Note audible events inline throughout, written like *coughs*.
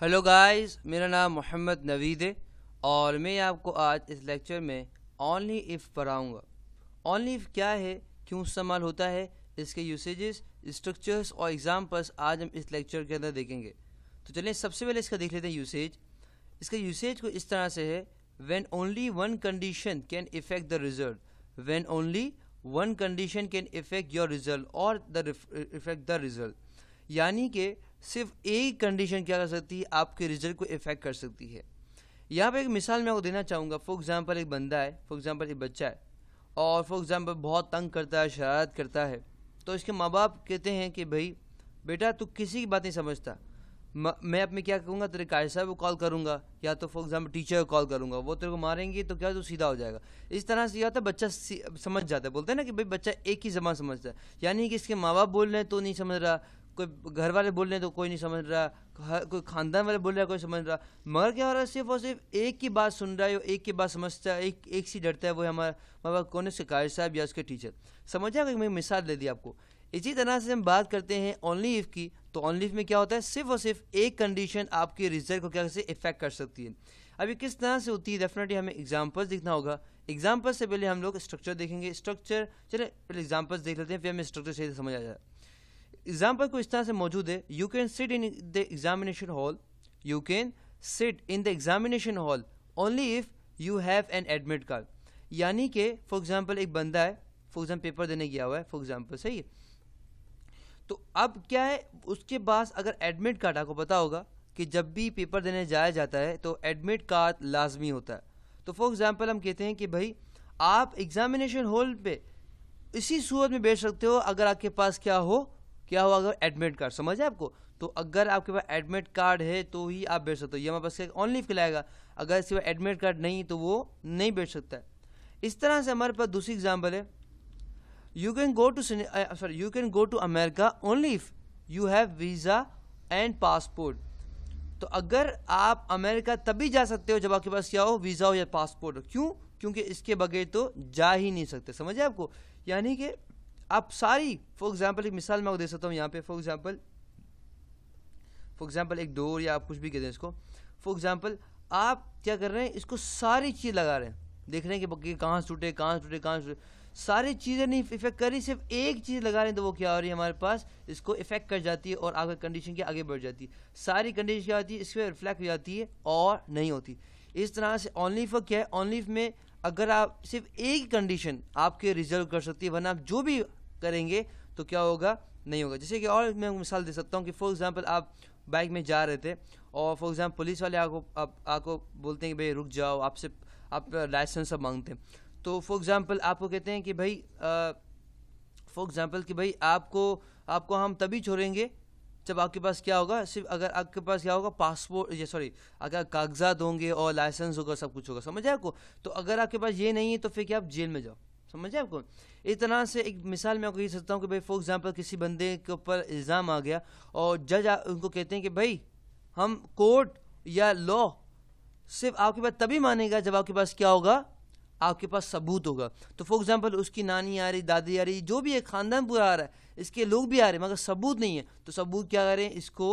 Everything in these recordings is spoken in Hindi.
हेलो गाइस मेरा नाम मोहम्मद नवीद है और मैं आपको आज इस लेक्चर में ओनली इफ़ पढ़ाऊँगा ओनली इफ़ क्या है क्यों इस्तेमाल होता है इसके यूसेजेस स्ट्रक्चर्स और एग्ज़ाम्पल्स आज हम इस लेक्चर के अंदर देखेंगे तो चलिए सबसे पहले इसका देख लेते हैं यूसेज इसका यूसेज को इस तरह से है when only one condition can effect the result when only one condition can effect your result और द इफेक्ट द रिजल्ट यानी कि सिर्फ एक कंडीशन क्या कर सकती है आपके रिजल्ट को इफेक्ट कर सकती है यहाँ पर एक मिसाल मैं आपको देना चाहूँगा फॉर एग्ज़ाम्पल एक बंदा है फॉर एग्ज़ाम्पल एक बच्चा है और फॉर एग्ज़ाम्पल बहुत तंग करता है शरारत करता है तो इसके माँ बाप कहते हैं कि भाई बेटा तू किसी की बात नहीं समझता म, मैं अपने क्या करूँगा तेरे कार्य साहब को कॉल करूँगा या तो फॉर एग्जाम्पल टीचर को कॉल करूँगा वो तेरे को मारेंगे तो क्या तू सीधा हो जाएगा इस तरह से क्या होता तो है बच्चा समझ जाता है बोलते हैं ना कि भाई बच्चा एक ही जबान समझता है यानी कि इसके माँ बाप बोल रहे हैं तो नहीं समझ रहा कोई घर वाले बोल रहे हैं तो कोई नहीं समझ रहा कोई खानदान वाले बोल रहा है कोई समझ रहा मगर क्या हो रहा है सिर्फ और सिर्फ एक की बात सुन रहा है एक की बात समझता है एक एक सी डरता है वो हमारा बाप कौन से उसके साहब या उसके टीचर समझा मैं मिसाल दे दी आपको इसी तरह से हम बात करते हैं ओनली इफ की तो ओनली इफ में क्या होता है सिर्फ और सिर्फ एक कंडीशन आपके रिजल्ट को क्या इफेक्ट कर सकती है अभी किस तरह से होती है डेफिनेटली हमें एग्जाम्पल्स दिखना होगा एग्जाम्पल से पहले हम लोग स्ट्रक्चर देखेंगे स्ट्रक्चर चले पहले एग्जाम्पल्स देख लेते हैं फिर हमें स्ट्रक्चर से समझ आ जाए एग्जाम्पल को इस तरह से मौजूद है you can sit in the examination hall you can sit in the examination hall only if you have an admit card यानी कि फॉर एग्जाम्पल एक बंदा है फॉर एग्जाम्पल पेपर देने गया हुआ है फॉर एग्जाम्पल सही है तो अब क्या है उसके पास अगर एडमिट कार्ड आपको पता होगा कि जब भी पेपर देने जाया जाता है तो एडमिट कार्ड लाजमी होता है तो फॉर एग्ज़ाम्पल हम कहते हैं कि भाई आप एग्ज़ामिनेशन हॉल पे इसी सूरत में बैठ सकते हो अगर आपके पास क्या हो क्या हुआ अगर एडमिट कार्ड समझ है आपको तो अगर आपके पास एडमिट कार्ड है तो ही आप बेच सकते हो ये हमारे पास ऑनली खिलाएगा अगर इसके पास एडमिट कार्ड नहीं तो वो नहीं बेच सकता है इस तरह से हमारे पास दूसरी एग्जाम्पल है you can go to sorry you can go to America only if you have visa and passport तो अगर आप अमेरिका तभी जा सकते हो जब आपके पास क्या हो वीज़ा हो या पासपोर्ट हो क्यों क्योंकि इसके बगैर तो जा ही नहीं सकते समझे आपको यानी कि आप सारी फॉर एग्ज़ाम्पल एक मिसाल मैं दे सकता हूँ यहाँ पे फॉर एग्ज़ाम्पल फॉर एग्ज़ाम्पल एक डोर या आप कुछ भी कह हैं इसको फॉर एग्ज़ाम्पल आप क्या कर रहे हैं इसको सारी चीज़ लगा रहे हैं देख रहे हैं कि कहाँ से टूटे कहाँ से टूटे कहाँ से टूटे सारी चीज़ें नहीं इफेक्ट करी सिर्फ एक चीज़ लगा रहे हैं तो वो क्या हो रही है हमारे पास इसको इफेक्ट कर जाती है और आगे कंडीशन की आगे बढ़ जाती है सारी कंडीशन क्या होती है इसमें रिफ्लेक्ट हो जाती है और नहीं होती इस तरह से ऑनलीफ का क्या है ऑनलीफ में अगर आप सिर्फ एक कंडीशन आपके रिजल्व कर सकती है वरना आप जो भी करेंगे तो क्या होगा नहीं होगा जैसे कि और मैं मिसाल दे सकता हूँ कि फॉर एग्ज़ाम्पल आप बाइक में जा रहे थे और फॉर एग्ज़ाम्पल पुलिस वाले आपको आप आपको बोलते हैं कि भाई रुक जाओ आपसे आप लाइसेंस सब मांगते हैं तो फॉर एग्ज़ाम्पल आपको कहते हैं कि भाई फॉर एग्ज़ाम्पल कि भाई आपको आपको हम तभी छोड़ेंगे जब आपके पास क्या होगा सिर्फ अगर आपके पास क्या होगा पासपोर्ट ये सॉरी अगर कागजात होंगे और लाइसेंस होगा सब कुछ होगा समझ आए आपको तो अगर आपके पास ये नहीं है तो फिर क्या आप जेल में जाओ समझे आपको इस तरह से एक मिसाल मैं आपको ये सकता हूँ कि भाई फॉर एग्ज़ाम्पल किसी बंदे के ऊपर इल्ज़ाम आ गया और जज उनको कहते हैं कि भाई हम कोर्ट या लॉ सिर्फ आपके पास तभी मानेगा जब आपके पास क्या होगा आपके पास सबूत होगा तो फॉर एग्ज़ाम्पल उसकी नानी आ रही दादी आ रही जो भी है ख़ानदान पूरा आ रहा है इसके लोग भी आ रहे हैं मगर सबूत नहीं है तो सबूत क्या करें इसको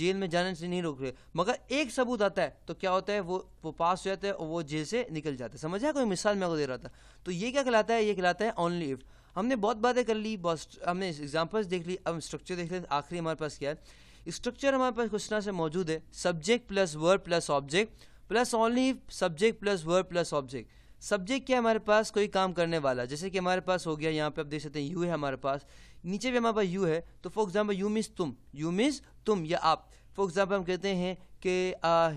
जेल में जाने से नहीं रोक रहे मगर एक सबूत आता है तो क्या होता है वो वो पास हो जाता है और वो जेल से निकल जाता है समझ कोई मिसाल मैं को दे रहा था तो ये क्या कहलाता है ये कहलाता है ऑनली इफ हमने बहुत बातें कर ली बहुत हमने एग्जाम्पल्स देख ली अब स्ट्रक्चर देख लें आखिरी हमारे पास क्या है स्ट्रक्चर हमारे पास कुछ से मौजूद है subject plus word plus object plus only subject plus word plus object subject है हमारे पास कोई काम करने वाला जैसे कि हमारे पास हो गया यहाँ पे आप देख सकते हैं यू है हमारे पास नीचे भी हमारे पास यू है तो फॉर एग्जाम्पल यू मीन्स तुम यू मीन्स तुम या आप फॉर एग्जाम्पल हम कहते हैं कि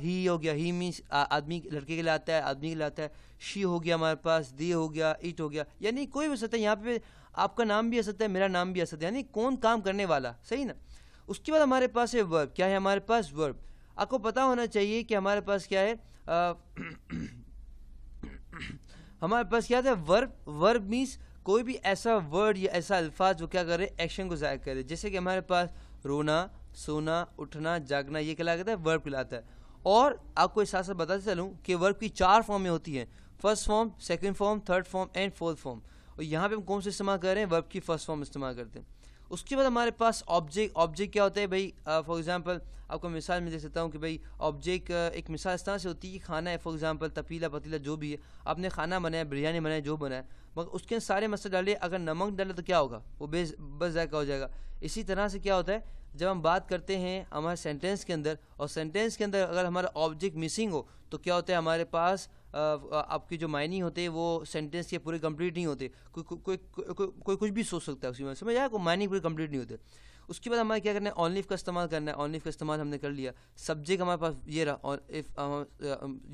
ही हो गया ही मीन्स आदमी लड़के के लिए आता है आदमी के लिए आता है शी हो गया हमारे पास दी हो गया इट हो गया यानी कोई भी हो सकता है यहाँ पे आपका नाम भी आ सकता है मेरा नाम भी आ सकता है यानी कौन काम करने वाला सही ना उसके बाद हमारे पास है वर्ब क्या है हमारे पास वर्ब आपको पता होना चाहिए कि हमारे पास क्या है *clears throat* हमारे पास क्या था वर्ब वर्ब मीन्स कोई भी ऐसा वर्ड या ऐसा अल्फाज जो क्या करे एक्शन को ज़ाहिर करे जैसे कि हमारे पास रोना सोना उठना जागना ये कहलाता है वर्ब कहलाता है और आपको इस साथ साथ बताते चलूँ कि वर्ब की चार फॉर्में होती हैं first form second form third form and fourth form और यहाँ पे हम कौन से इस्तेमाल कर रहे हैं वर्ब की फर्स्ट फॉर्म इस्तेमाल करते हैं उसके बाद हमारे पास ऑब्जेक्ट ऑब्जेक्ट क्या होता है भाई फॉर एग्जांपल आपको मिसाल में दे सकता हूँ कि भाई ऑब्जेक्ट एक मिसाल इस तरह से होती है कि खाना है फॉर एग्जांपल तपीला पतीला जो भी है आपने खाना बनाया बिरयानी बनाया जो बनाया मगर उसके सारे मसाले डाले अगर नमक डाले तो क्या होगा वो बेस बस जायका हो जाएगा इसी तरह से क्या होता है जब हम बात करते हैं हमारे सेंटेंस के अंदर और सेंटेंस के अंदर अगर हमारा ऑब्जेक्ट मिसिंग हो तो क्या होता है हमारे पास आपकी जो मायने होते वो सेंटेंस के पूरे कंप्लीट नहीं होते कोई कोई कोई कुछ भी सोच सकता है उसमें समझ आया मायने पूरे कंप्लीट नहीं होते उसके बाद हमारे क्या करना है ऑनलिफ का इस्तेमाल करना है ऑनलिफ का इस्तेमाल हमने कर लिया सब्जेक्ट हमारे पास ये रहा और इफ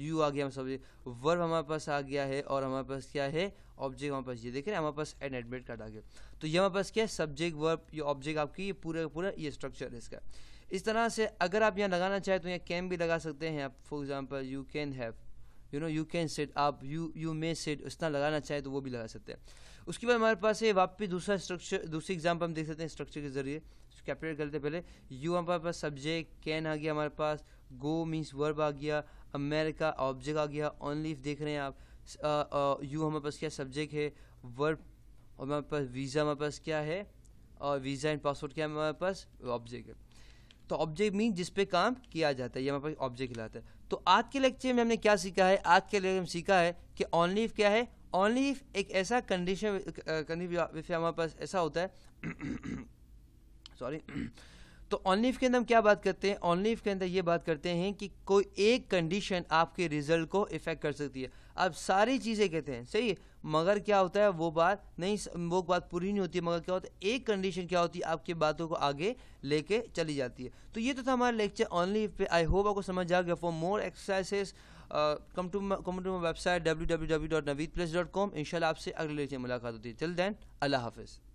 यू आ गया सब्जेक्ट वर्ब हमारे पास आ गया है और हमारे पास क्या है ऑब्जेक्ट हमारे पास ये देख रहे हैं हमारे पास एन एडमिट कार्ड आ गया तो ये हमारे पास क्या है सब्जेक्ट वर्ब ये ऑब्जेक्ट आपकी ये पूरा पूरा ये स्ट्रक्चर है इसका इस तरह से अगर आप यहाँ लगाना चाहें तो यहाँ कैम भी लगा सकते हैं आप for example you can have you know you can set आप यू यू मे सेट इतना लगाना चाहे तो वो भी लगा सकते हैं उसके बाद हमारे पास है वापस दूसरा स्ट्रक्चर दूसरी एग्जाम्पल हम देख सकते हैं स्ट्रक्चर के जरिए कैप्चर करते हैं पहले यू हमारे पास सब्जेक्ट कैन आ गया हमारे पास गो मीन्स वर्ब आ गया अमेरिका ऑब्जेक्ट आ गया ऑनलीफ देख रहे हैं आप यू uh, uh, हमारे पास क्या सब्जेक्ट है वर्ब और हमारे पास वीज़ा हमारे पास क्या है और वीज़ा एंड पासपोर्ट क्या हमारे पास ऑब्जेक्ट है तो ऑब्जेक्ट मीन जिस पे काम किया जाता है ये हमारे पास ऑब्जेक्ट कहलाता है तो आज के लेक्चर में हमने क्या सीखा है आज के लेक्चर में सीखा है कि ऑनलीफ क्या है ऑनलीफ एक ऐसा कंडीशन कंडीशन हमारे पास ऐसा होता है सॉरी *coughs* *coughs* तो ऑनलीफ के अंदर हम क्या बात करते हैं ऑनलीफ के अंदर ये बात करते हैं कि कोई एक कंडीशन आपके रिजल्ट को इफेक्ट कर सकती है अब सारी चीज़ें कहते हैं सही है मगर क्या होता है वो बात नहीं वो बात पूरी नहीं होती मगर क्या होता है एक कंडीशन क्या होती है आपकी बातों को आगे लेके चली जाती है तो ये तो था हमारा लेक्चर ऑनली पे आई होप आपको समझ आ गया for more exercises come to come to my website W W W dot Naveed place dot com इनशाला आपसे अगले लेक्चर मुलाकात होती है चल दैन अल्लाह हाफिज़